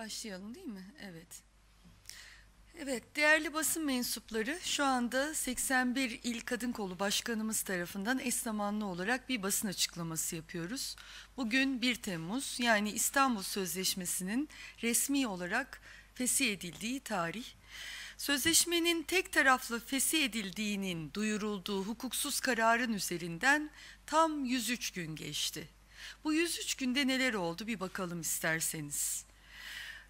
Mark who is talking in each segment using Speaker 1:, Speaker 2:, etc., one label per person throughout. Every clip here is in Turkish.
Speaker 1: Başlayalım değil mi? Evet. Evet, değerli basın mensupları şu anda 81 İl Kadın Kolu Başkanımız tarafından eş zamanlı olarak bir basın açıklaması yapıyoruz. Bugün 1 Temmuz yani İstanbul Sözleşmesi'nin resmi olarak fesih edildiği tarih. Sözleşmenin tek taraflı fesih edildiğinin duyurulduğu hukuksuz kararın üzerinden tam 103 gün geçti. Bu 103 günde neler oldu bir bakalım isterseniz.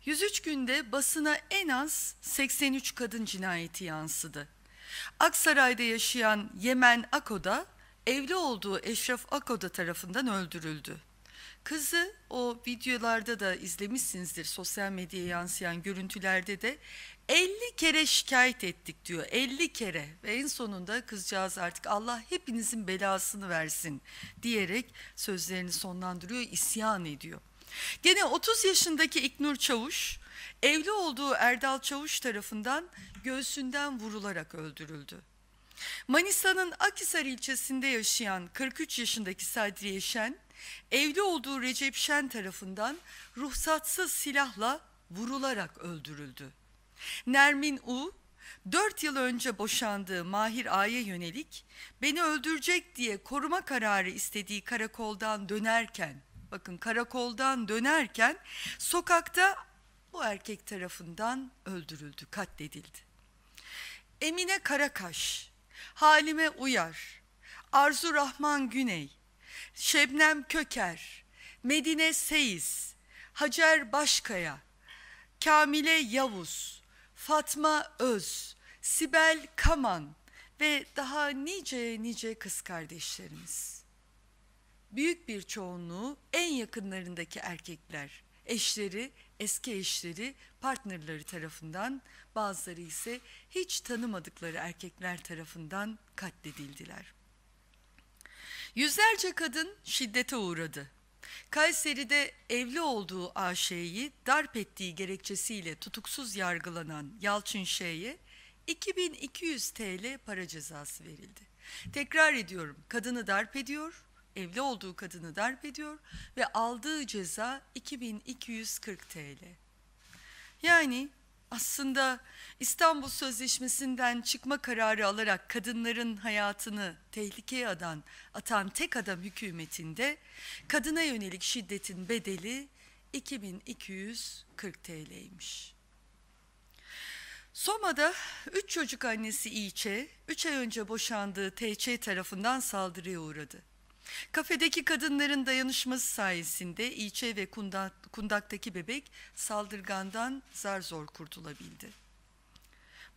Speaker 1: 103 günde basına en az 83 kadın cinayeti yansıdı. Aksaray'da yaşayan Yemen Ako'da evli olduğu eşraf Ako'da tarafından öldürüldü. Kızı o videolarda da izlemişsinizdir sosyal medyaya yansıyan görüntülerde de 50 kere şikayet ettik diyor 50 kere ve en sonunda kızcağız artık Allah hepinizin belasını versin diyerek sözlerini sonlandırıyor isyan ediyor. Gene 30 yaşındaki İknur Çavuş, evli olduğu Erdal Çavuş tarafından göğsünden vurularak öldürüldü. Manisa'nın Akisar ilçesinde yaşayan 43 yaşındaki Sadriye Şen, evli olduğu Recep Şen tarafından ruhsatsız silahla vurularak öldürüldü. Nermin U, 4 yıl önce boşandığı Mahir A'ya yönelik beni öldürecek diye koruma kararı istediği karakoldan dönerken bakın karakoldan dönerken sokakta bu erkek tarafından öldürüldü, katledildi. Emine Karakaş, Halime Uyar, Arzu Rahman Güney, Şebnem Köker, Medine Seyiz, Hacer Başkaya, Kamile Yavuz, Fatma Öz, Sibel Kaman ve daha nice nice kız kardeşlerimiz büyük bir çoğunluğu en yakınlarındaki erkekler, eşleri, eski eşleri, partnerleri tarafından, bazıları ise hiç tanımadıkları erkekler tarafından katledildiler. Yüzlerce kadın şiddete uğradı. Kayseri'de evli olduğu Aşe'yi darp ettiği gerekçesiyle tutuksuz yargılanan Yalçın Ş'ye 2200 TL para cezası verildi. Tekrar ediyorum, kadını darp ediyor, evli olduğu kadını darp ediyor ve aldığı ceza 2240 TL. Yani aslında İstanbul Sözleşmesi'nden çıkma kararı alarak kadınların hayatını tehlikeye atan, atan tek adam hükümetinde kadına yönelik şiddetin bedeli 2240 TL'ymiş. Soma'da üç çocuk annesi İçe, üç ay önce boşandığı T.C. tarafından saldırıya uğradı. Kafedeki kadınların dayanışması sayesinde İlçe ve Kundak'taki bebek saldırgandan zar zor kurtulabildi.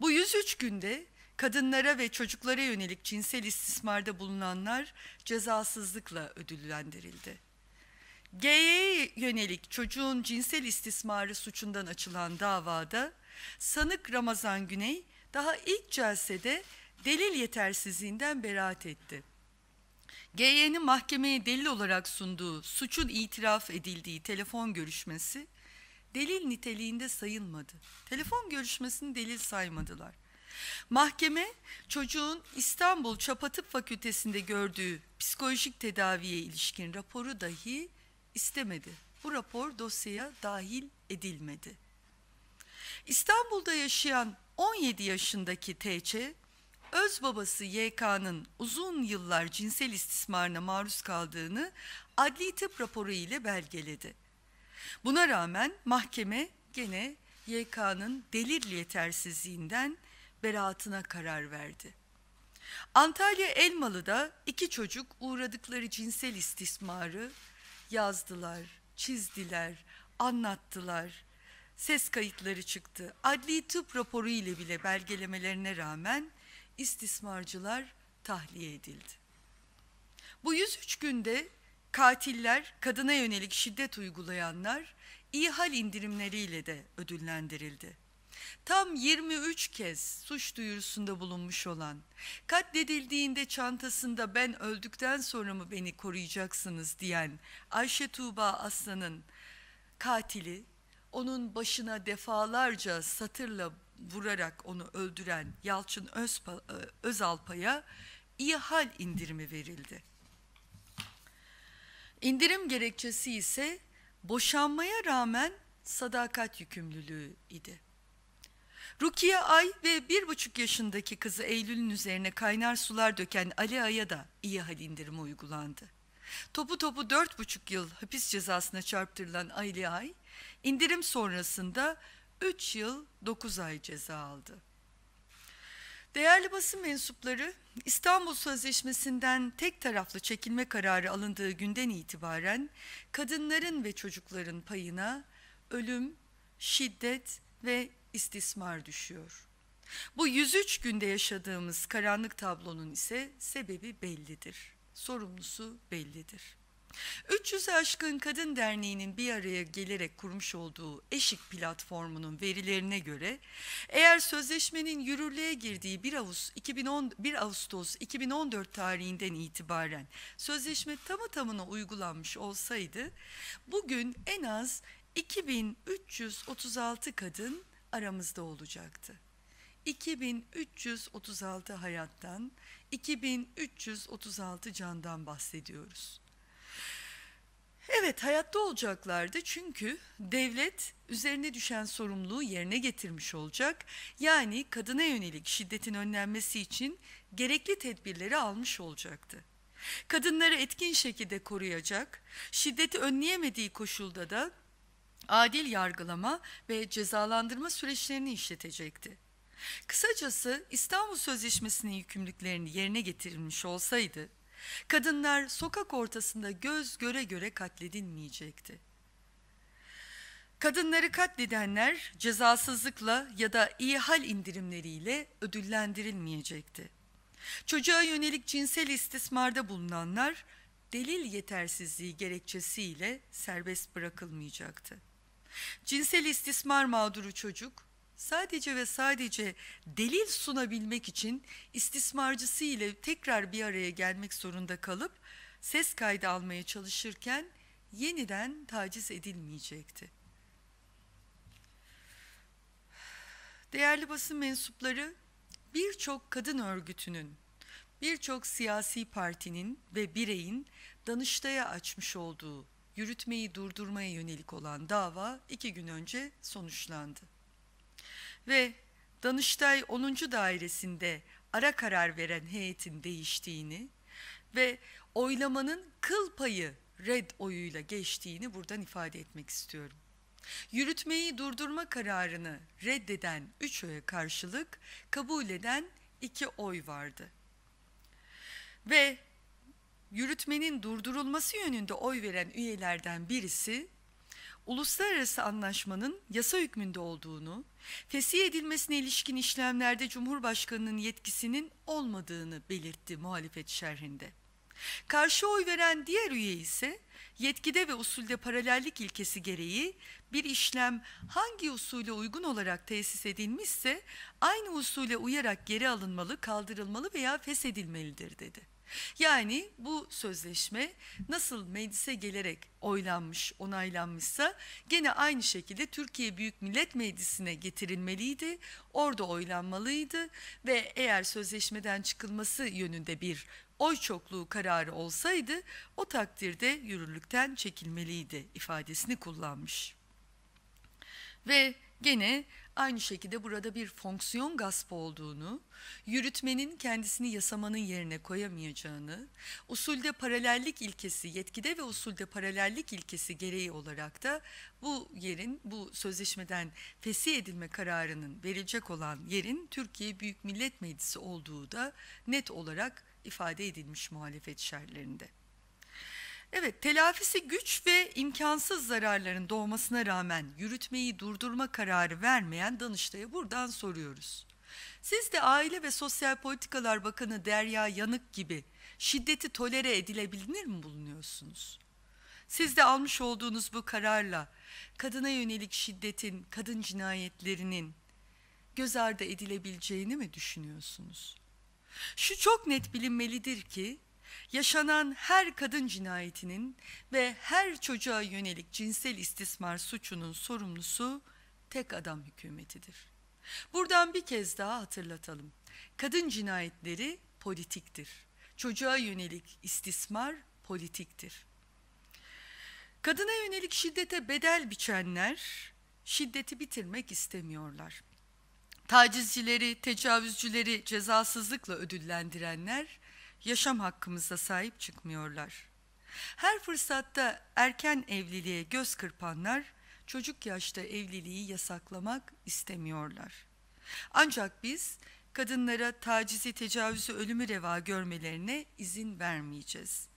Speaker 1: Bu 103 günde kadınlara ve çocuklara yönelik cinsel istismarda bulunanlar cezasızlıkla ödüllendirildi. G'ye yönelik çocuğun cinsel istismarı suçundan açılan davada sanık Ramazan Güney daha ilk celsede delil yetersizliğinden beraat etti. GY'nin mahkemeye delil olarak sunduğu suçun itiraf edildiği telefon görüşmesi delil niteliğinde sayılmadı. Telefon görüşmesini delil saymadılar. Mahkeme çocuğun İstanbul Çapatıp Fakültesinde gördüğü psikolojik tedaviye ilişkin raporu dahi istemedi. Bu rapor dosyaya dahil edilmedi. İstanbul'da yaşayan 17 yaşındaki TC öz babası YK'nın uzun yıllar cinsel istismarına maruz kaldığını adli tıp raporu ile belgeledi. Buna rağmen mahkeme gene YK'nın delil yetersizliğinden beraatına karar verdi. Antalya Elmalı'da iki çocuk uğradıkları cinsel istismarı yazdılar, çizdiler, anlattılar. Ses kayıtları çıktı. Adli tıp raporu ile bile belgelemelerine rağmen istismarcılar tahliye edildi. Bu 103 günde katiller, kadına yönelik şiddet uygulayanlar ihal indirimleriyle de ödüllendirildi. Tam 23 kez suç duyurusunda bulunmuş olan, katledildiğinde çantasında ben öldükten sonra mı beni koruyacaksınız diyen Ayşe Tuğba Aslan'ın katili, onun başına defalarca satırla vurarak onu öldüren Yalçın e, Özalpa'ya İHAL indirimi verildi. İndirim gerekçesi ise boşanmaya rağmen sadakat yükümlülüğü idi. Rukiye Ay ve bir buçuk yaşındaki kızı Eylül'ün üzerine kaynar sular döken Ali Ay'a da iyi hal indirimi uygulandı. Topu topu dört buçuk yıl hapis cezasına çarptırılan Ali Ay, indirim sonrasında 3 yıl 9 ay ceza aldı. Değerli basın mensupları İstanbul Sözleşmesi'nden tek taraflı çekilme kararı alındığı günden itibaren kadınların ve çocukların payına ölüm, şiddet ve istismar düşüyor. Bu 103 günde yaşadığımız karanlık tablonun ise sebebi bellidir. Sorumlusu bellidir. 300'e aşkın kadın derneğinin bir araya gelerek kurmuş olduğu Eşik platformunun verilerine göre eğer sözleşmenin yürürlüğe girdiği 1 Ağustos 2010 1 Ağustos 2014 tarihinden itibaren sözleşme tamı tamına uygulanmış olsaydı bugün en az 2336 kadın aramızda olacaktı. 2336 hayattan, 2336 candan bahsediyoruz. Evet hayatta olacaklardı çünkü devlet üzerine düşen sorumluluğu yerine getirmiş olacak. Yani kadına yönelik şiddetin önlenmesi için gerekli tedbirleri almış olacaktı. Kadınları etkin şekilde koruyacak, şiddeti önleyemediği koşulda da adil yargılama ve cezalandırma süreçlerini işletecekti. Kısacası İstanbul Sözleşmesi'nin yükümlülüklerini yerine getirilmiş olsaydı Kadınlar sokak ortasında göz göre göre katledilmeyecekti. Kadınları katledenler cezasızlıkla ya da iyi hal indirimleriyle ödüllendirilmeyecekti. Çocuğa yönelik cinsel istismarda bulunanlar delil yetersizliği gerekçesiyle serbest bırakılmayacaktı. Cinsel istismar mağduru çocuk sadece ve sadece delil sunabilmek için istismarcısı ile tekrar bir araya gelmek zorunda kalıp ses kaydı almaya çalışırken yeniden taciz edilmeyecekti. Değerli basın mensupları birçok kadın örgütünün, birçok siyasi partinin ve bireyin Danıştay'a açmış olduğu yürütmeyi durdurmaya yönelik olan dava iki gün önce sonuçlandı ve Danıştay 10. dairesinde ara karar veren heyetin değiştiğini ve oylamanın kıl payı red oyuyla geçtiğini buradan ifade etmek istiyorum. Yürütmeyi durdurma kararını reddeden 3 oya karşılık kabul eden 2 oy vardı. Ve yürütmenin durdurulması yönünde oy veren üyelerden birisi uluslararası anlaşmanın yasa hükmünde olduğunu, fesih edilmesine ilişkin işlemlerde Cumhurbaşkanı'nın yetkisinin olmadığını belirtti muhalefet şerhinde. Karşı oy veren diğer üye ise yetkide ve usulde paralellik ilkesi gereği bir işlem hangi usule uygun olarak tesis edilmişse aynı usule uyarak geri alınmalı, kaldırılmalı veya feshedilmelidir dedi. Yani bu sözleşme nasıl meclise gelerek oylanmış, onaylanmışsa gene aynı şekilde Türkiye Büyük Millet Meclisi'ne getirilmeliydi. Orada oylanmalıydı ve eğer sözleşmeden çıkılması yönünde bir oy çokluğu kararı olsaydı o takdirde yürürlükten çekilmeliydi ifadesini kullanmış. Ve gene Aynı şekilde burada bir fonksiyon gaspı olduğunu, yürütmenin kendisini yasamanın yerine koyamayacağını, usulde paralellik ilkesi, yetkide ve usulde paralellik ilkesi gereği olarak da bu yerin, bu sözleşmeden fesih edilme kararının verilecek olan yerin Türkiye Büyük Millet Meclisi olduğu da net olarak ifade edilmiş muhalefet şerlerinde. Evet, telafisi güç ve imkansız zararların doğmasına rağmen yürütmeyi durdurma kararı vermeyen Danıştay'a buradan soruyoruz. Siz de Aile ve Sosyal Politikalar Bakanı Derya Yanık gibi şiddeti tolere edilebilir mi bulunuyorsunuz? Siz de almış olduğunuz bu kararla kadına yönelik şiddetin, kadın cinayetlerinin göz ardı edilebileceğini mi düşünüyorsunuz? Şu çok net bilinmelidir ki yaşanan her kadın cinayetinin ve her çocuğa yönelik cinsel istismar suçunun sorumlusu tek adam hükümetidir. Buradan bir kez daha hatırlatalım. Kadın cinayetleri politiktir. Çocuğa yönelik istismar politiktir. Kadına yönelik şiddete bedel biçenler şiddeti bitirmek istemiyorlar. Tacizcileri, tecavüzcüleri cezasızlıkla ödüllendirenler yaşam hakkımıza sahip çıkmıyorlar. Her fırsatta erken evliliğe göz kırpanlar çocuk yaşta evliliği yasaklamak istemiyorlar. Ancak biz kadınlara tacizi, tecavüzü, ölümü reva görmelerine izin vermeyeceğiz.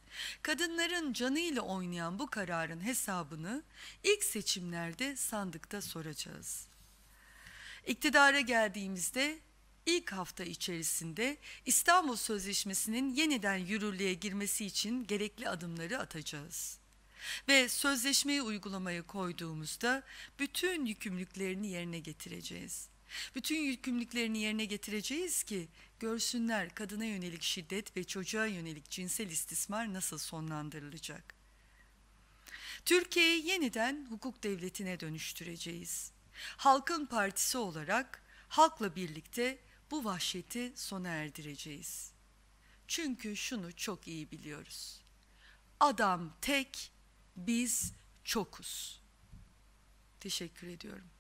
Speaker 1: Kadınların canıyla oynayan bu kararın hesabını ilk seçimlerde sandıkta soracağız. İktidara geldiğimizde ilk hafta içerisinde İstanbul Sözleşmesi'nin yeniden yürürlüğe girmesi için gerekli adımları atacağız. Ve sözleşmeyi uygulamaya koyduğumuzda bütün yükümlülüklerini yerine getireceğiz. Bütün yükümlülüklerini yerine getireceğiz ki görsünler kadına yönelik şiddet ve çocuğa yönelik cinsel istismar nasıl sonlandırılacak. Türkiye'yi yeniden hukuk devletine dönüştüreceğiz. Halkın partisi olarak halkla birlikte bu vahşeti sona erdireceğiz. Çünkü şunu çok iyi biliyoruz. Adam tek, biz çokuz. Teşekkür ediyorum.